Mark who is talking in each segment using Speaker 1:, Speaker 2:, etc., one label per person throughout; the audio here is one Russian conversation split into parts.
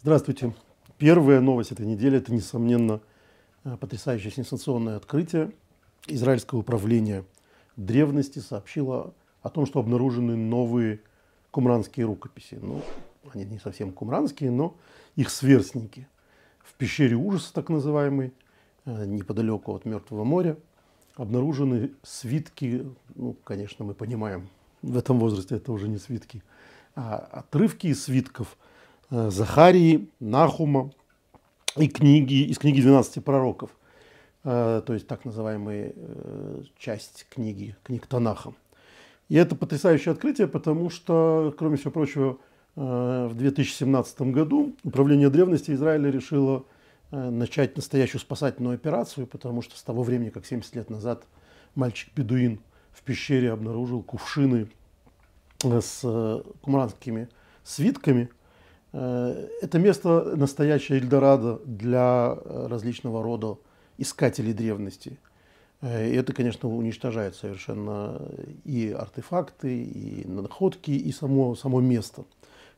Speaker 1: Здравствуйте. Первая новость этой недели – это, несомненно, э, потрясающее сенсационное открытие. Израильское управление древности сообщило о том, что обнаружены новые кумранские рукописи. Ну, они не совсем кумранские, но их сверстники. В пещере ужаса, так называемой, э, неподалеку от Мертвого моря, обнаружены свитки, ну, конечно, мы понимаем, в этом возрасте это уже не свитки, а отрывки из свитков – Э, Захарии, Нахума и книги, из книги 12 пророков, э, то есть так называемая э, часть книги, книг Танаха. И это потрясающее открытие, потому что, кроме всего прочего, в 2017 году Управление древности Израиля решило начать настоящую спасательную операцию, потому что с того времени, как 70 лет назад мальчик-бедуин в пещере обнаружил кувшины с кумранскими свитками – Э, это место настоящее Эльдорадо для э, различного рода искателей древности. Э, и это, конечно, уничтожает совершенно и артефакты, и находки, и само, само место.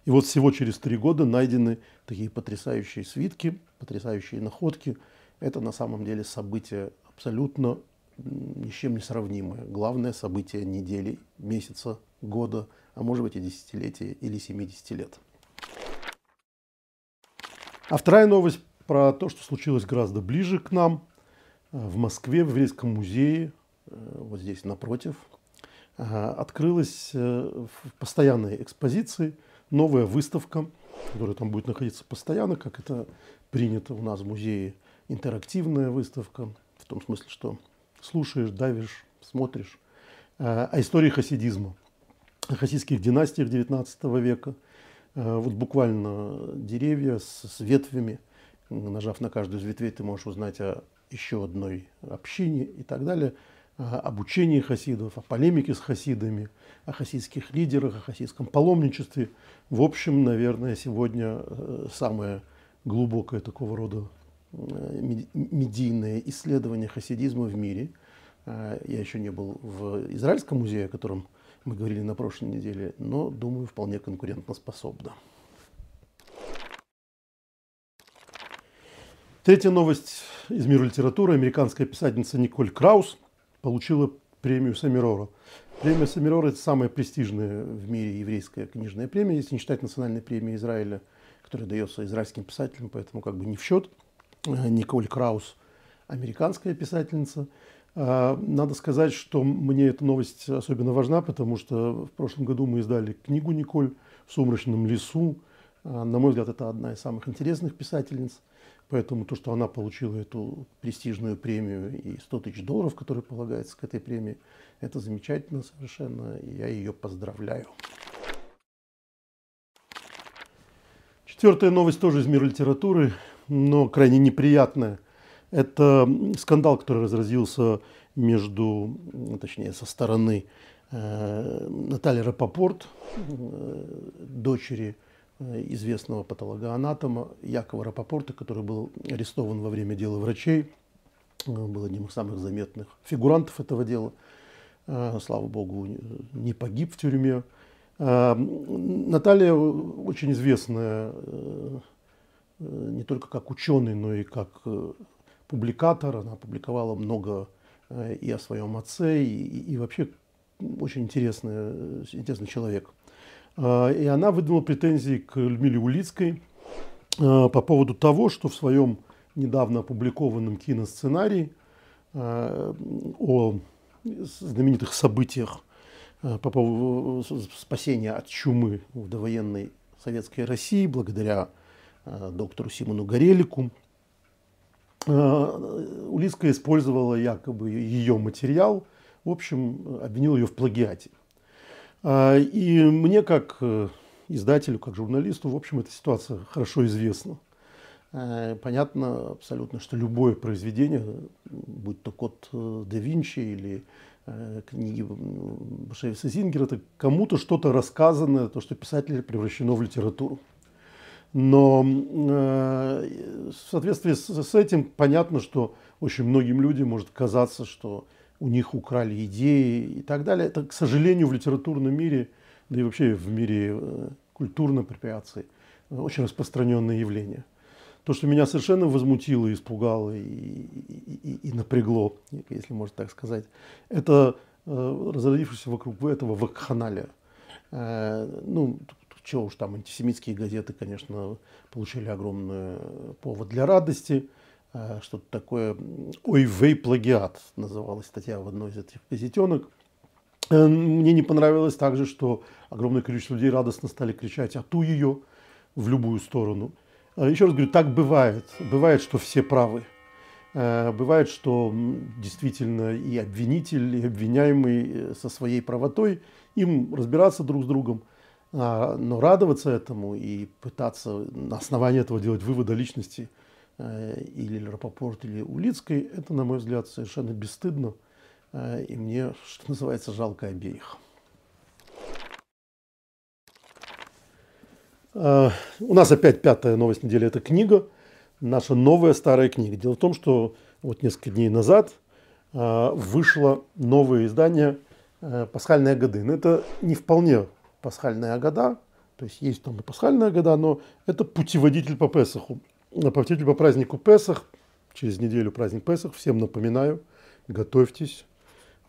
Speaker 1: И вот всего через три года найдены такие потрясающие свитки, потрясающие находки. Это на самом деле событие абсолютно ни с чем не сравнимое. Главное событие недели, месяца, года, а может быть и десятилетия или 70 лет. А вторая новость про то, что случилось гораздо ближе к нам, в Москве, в Еврейском музее, э, вот здесь напротив, э, открылась э, в постоянной экспозиции новая выставка, которая там будет находиться постоянно, как это принято у нас в музее, интерактивная выставка, в том смысле, что слушаешь, давишь, смотришь, о истории хасидизма, о хасидских династиях XIX века – Э, вот буквально деревья с, с ветвями. Нажав на каждую из ветвей, ты можешь узнать о еще одной общине и так далее, о э, обучении хасидов, о полемике с хасидами, о хасидских лидерах, о хасидском паломничестве. В общем, наверное, сегодня э, самое глубокое такого рода медийное исследование хасидизма в мире. Я еще не был в Израильском музее, о котором мы говорили на прошлой неделе, но, думаю, вполне конкурентоспособна. Третья новость из мира литературы. Американская писательница Николь Краус получила премию Самирора. Премия Самирора – это самая престижная в мире еврейская книжная премия, если не считать национальной премии Израиля, которая дается израильским писателям, поэтому как бы не в счет. Э, Николь Краус – американская писательница – а, надо сказать, что мне эта новость особенно важна, потому что в прошлом году мы издали книгу Николь в «Сумрачном лесу». А, на мой взгляд, это одна из самых интересных писательниц. Поэтому то, что она получила эту престижную премию и 100 тысяч долларов, которые полагаются к этой премии, это замечательно совершенно, и я ее поздравляю. Четвертая новость тоже из мира литературы, но крайне неприятная – это скандал, который разразился между, точнее, со стороны э, Натальи Рапопорт, э, дочери э, известного патологоанатома Якова Рапопорта, который был арестован во время дела врачей, был одним из самых заметных фигурантов этого дела. Слава богу, не погиб в тюрьме. Наталья очень известная не только как ученый, но и как публикатор, она публиковала много э, и о своем отце, и, и вообще очень интересный, э, интересный человек. А, и она выдвинула претензии к Людмиле Улицкой э, по поводу того, что в своем недавно опубликованном киносценарии о знаменитых событиях по поводу спасения от чумы в довоенной советской России благодаря доктору Симону Горелику, Э, Улиска использовала якобы ее материал, в общем, обвинил ее в плагиате. Э, и мне, как э, издателю, как журналисту, в общем, эта ситуация хорошо известна. Понятно абсолютно, что любое произведение, будь то код да Винчи или книги Башевиса Зингера, это кому-то что-то рассказанное, то, что писатель превращено в литературу. Но э, в соответствии с, этим понятно, что очень многим людям может казаться, что у них украли идеи и так далее. Это, к сожалению, в литературном мире, да и вообще в мире э, культурной апроприации, э, очень распространенное явление. То, что меня совершенно возмутило, испугало и, и, и, и напрягло, если можно так сказать, это э, вокруг этого вакханалия. ну, чего уж там, антисемитские газеты, конечно, получили огромный э, повод для радости. Э, что-то такое «Ой, вей, плагиат» называлась статья в одной из этих газетенок. Э, мне не понравилось также, что огромное количество людей радостно стали кричать «А ту ее!» в любую сторону. Еще раз говорю, так бывает. Бывает, что все правы. Бывает, что действительно и обвинитель, и обвиняемый со своей правотой, им разбираться друг с другом. А, но радоваться этому и пытаться на основании этого делать выводы о личности э, или Рапопорт, или Улицкой, это, на мой взгляд, совершенно бесстыдно. Э, и мне, что называется, жалко обеих. Э, у нас опять пятая новость недели – это книга. Наша новая старая книга. Дело в том, что вот несколько дней назад вышло новое издание «Пасхальная Но Это не вполне пасхальная Агада, то есть есть там и пасхальная Агада, но это путеводитель по Песаху. Путеводитель по празднику Песах, через неделю праздник Песах, всем напоминаю, готовьтесь,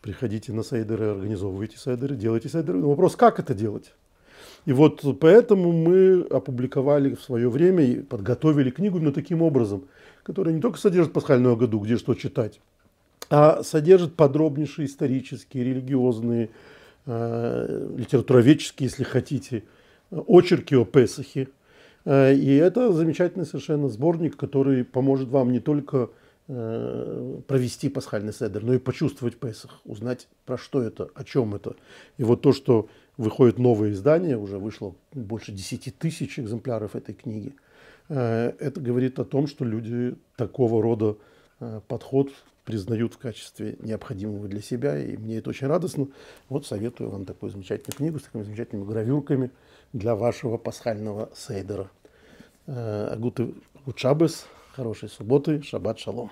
Speaker 1: приходите на сайдеры, организовывайте сайдеры, делайте сайдеры. Но вопрос, как это делать? И вот поэтому мы опубликовали в свое время и подготовили книгу именно таким образом, которая не только содержит пасхальную году, где что читать, а содержит подробнейшие исторические, религиозные, Э, литературоведческие, если хотите, очерки о Песахе. Э, и это замечательный совершенно сборник, который поможет вам не только э, провести пасхальный седер, но и почувствовать Песах, узнать про что это, о чем это. И вот то, что выходит новое издание, уже вышло больше 10 тысяч экземпляров этой книги, это говорит о том, что люди такого рода подход признают в качестве необходимого для себя, и мне это очень радостно. Вот советую вам такую замечательную книгу с такими замечательными гравюрками для вашего пасхального сейдера. Агуты э, Гучабес, хорошей субботы, шаббат шалом.